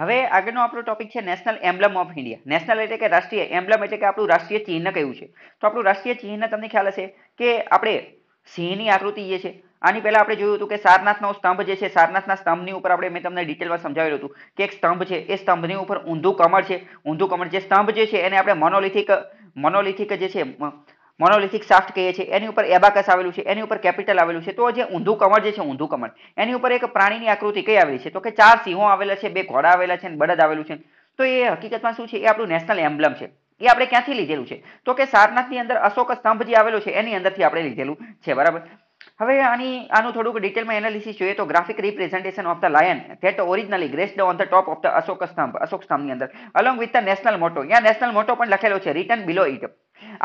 હવે આગળનો આપણો ટોપિક છે national emblem of India national એટલે કે રાષ્ટ્રીય એમ્બ્લમ એટલે કે આપણું રાષ્ટ્રીય ચિહ્ન કયું છે તો આપણું રાષ્ટ્રીય ચિહ્ન તમને ખ્યાલ હશે કે આપણે સિંહની આકૃતિ જે છે આની પહેલાં આપણે જોયું હતું કે સારનાથનો સ્તંભ જે છે સારનાથના સ્તંભની ઉપર આપણે મેં તમને ડિટેલમાં સમજાવેલું હતું કે એક સ્તંભ છે એ સ્તંભની ઉપર ઊંધું કમળ છે ઊંધું કમળ જે સ્તંભ જે છે એને આપણે મોનોલિથિક મોનોલિથિક જે છે મોનોલિથિક સાફ્ટ કહીએ છીએ એની ઉપર એબાકસ આવેલું છે એની ઉપર કેપિટલ આવેલું છે તો જે ઊંધું કમળ જે છે ઊંધું કમળ એની ઉપર એક પ્રાણીની આકૃતિ કઈ આવેલી છે તો કે ચાર સિંહો આવેલા છે બે ઘોડા આવેલા છે અને બળદ આવેલું છે તો એ હકીકતમાં શું છે એ આપણું નેશનલ એમ્બ્લમ છે એ આપણે ક્યાંથી લીધેલું છે તો કે સારનાથની અંદર અશોક સ્તંભ જે આવેલો છે એની અંદરથી આપણે લીધેલું છે બરાબર હવે આની આનું થોડુંક ડિટેલમાં એનાલિસિસ જોઈએ તો graphic representation of the lion that originally graced on the top of the Ashok Stambh Ashok સ્તંભની અંદર અલોંગ વિથ ધ નેશનલ મોટો અહીંયા નેશનલ મોટો પણ લખેલો છે રિટર્ન બિલો ઇટ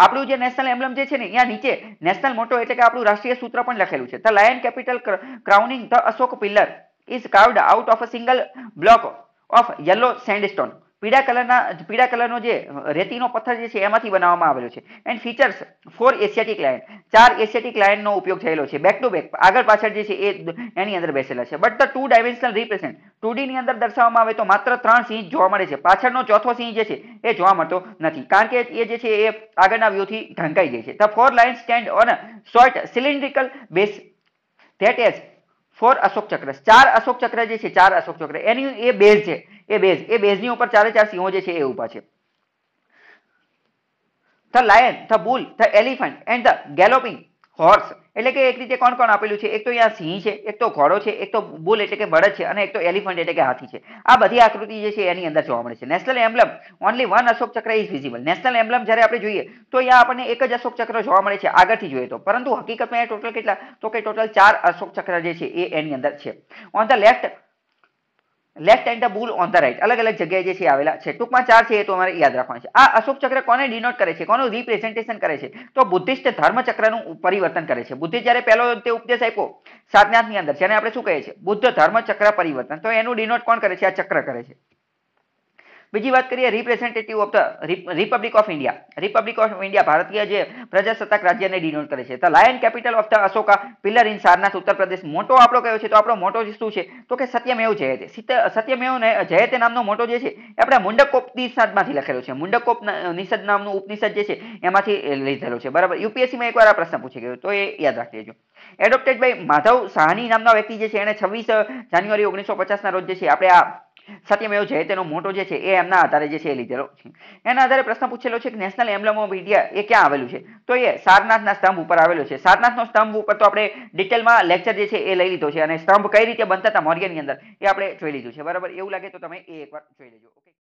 આપણું જે નેશનલ એમ્બલમ જે છે ને અહીંયા નીચે નેશનલ મોટો એટલે કે આપણું રાષ્ટ્રીય સૂત્ર પણ લખેલું છે the lion capital crowning the Ashok pillar is carved out of a single block of yellow sandstone પીળા કલરના પીળા કલરનો જે રેતીનો પથ્થર જે છે એમાંથી બનાવવામાં આવેલો છે and features four Asiatic lion ચાર એશિયાટિક લાયનનો ઉપયોગ થયેલો છે બેક ટુ બેક આગળ પાછળ જે છે એ એની અંદર બેસેલા છે but the two dimensional represent two ની અંદર દર્શાવવામાં આવે તો માત્ર ત્રણ સિંહ જોવા મળે છે પાછળનો ચોથો સિંહ જે છે એ જોવા મળતો નથી કારણ કે એ જે છે એ આગળના વ્યૂથી ઢંકાઈ જાય છે the four lion stand on short cylindrical base that as four Ashok Chakra ચાર અશોક ચક્ર જે છે ચાર અશોક ચક્ર એની એ બેઝ છે એ બેઝ એ બેઝની ઉપર ચારે ચાર સિંહો જે છે એ ઊભા છે the lion the bull the elephant and the galloping horse એટલે કે એક રીતે કોણ કોણ આપેલું છે એક તો અહીંયા સિંહ છે એક તો ઘોડો છે એક તો બુલ એટલે કે બળદ છે અને એક તો એલિફન્ટ એટલે કે હાથી છે આ બધી આકૃતિ જે છે એની અંદર જોવા મળે છે national emblem only one Ashok Chakra is visible national એમ્બલમ જ્યારે આપણે જોઈએ તો અહીંયા આપણને એક જ અશોક ચક્ર જોવા મળે છે આગળથી જોઈએ તો પરંતુ હકીકતમાં એ ટોટલ કેટલા તો કે ટોટલ ચાર અશોક ચક્ર જે છે એ એની અંદર છે on the left left and the bull on the right અલગ અલગ જગ્યાએ જે છે આવેલા છે ટૂંકમાં ચાર છે એ તો અમારે યાદ રાખવાનું છે આ અશોક ચક્ર કોને ડિનોટ કરે છે કોનું રિપ્રેઝન્ટેશન કરે છે તો બુદ્ધિસ્ટ ધર્મચક્રનું પરિવર્તન કરે છે બુદ્ધિ જ્યારે પહેલો તે ઉપદેશ આપ્યો સાતનાથની અંદર જેને આપણે શું કહીએ છીએ બુદ્ધ ધર્મ ચક્ર પરિવર્તન તો એનું ડિનોટ કોણ કરે છે આ ચક્ર કરે છે બીજી વાત કરીએ representative of the republic of India republic of India ભારતીય જે પ્રજાસત્તાક રાજ્યને ડિનોટ કરે છે તો lion capital of the Ashoka pillar in Sarnath Uttar Pradesh મોટો આપણો કયો છે તો આપણો મોટો શું છે તો કે સત્યમેવ જયતે સત્યમેવ જયતે નામનો મોટો જે છે આપણે મુંડકોપ ઉપનિષદમાંથી લખેલો છે મુંડક નિષદ નામનું ઉપનિષદ જે છે એમાંથી લીધેલો છે બરાબર યુપીએસસીમાં એકવાર આ પ્રશ્ન પૂછી ગયો તો એ યાદ રાખી લેજો એડોપ્ટેડ બાય માધવ સાહની નામના વ્યક્તિ જે છે એણે છવ્વીસ જાન્યુઆરી ઓગણીસો પચાસના રોજ જે છે આપણે આ સત્યમેવ જયતેનો મોટો જે છે એ એમના આધારે જે છે એ લીધેલો એના આધારે પ્રશ્ન પૂછેલો છે કે નેશનલ એમ્બલમ ઓફ ઇન્ડિયા એ ક્યાં આવેલું છે તો એ સારનાથના સ્તંભ ઉપર આવેલો છે સારનાથનો સ્તંભ ઉપર તો આપણે ડિટેલમાં લેક્ચર જે છે એ લઈ લીધો છે અને સ્તંભ કઈ રીતે બનતા હતા મૌર્યની અંદર એ આપણે જોઈ લીધું છે બરાબર એવું લાગે તો તમે એ એકવાર જોઈ લેજો ઓકે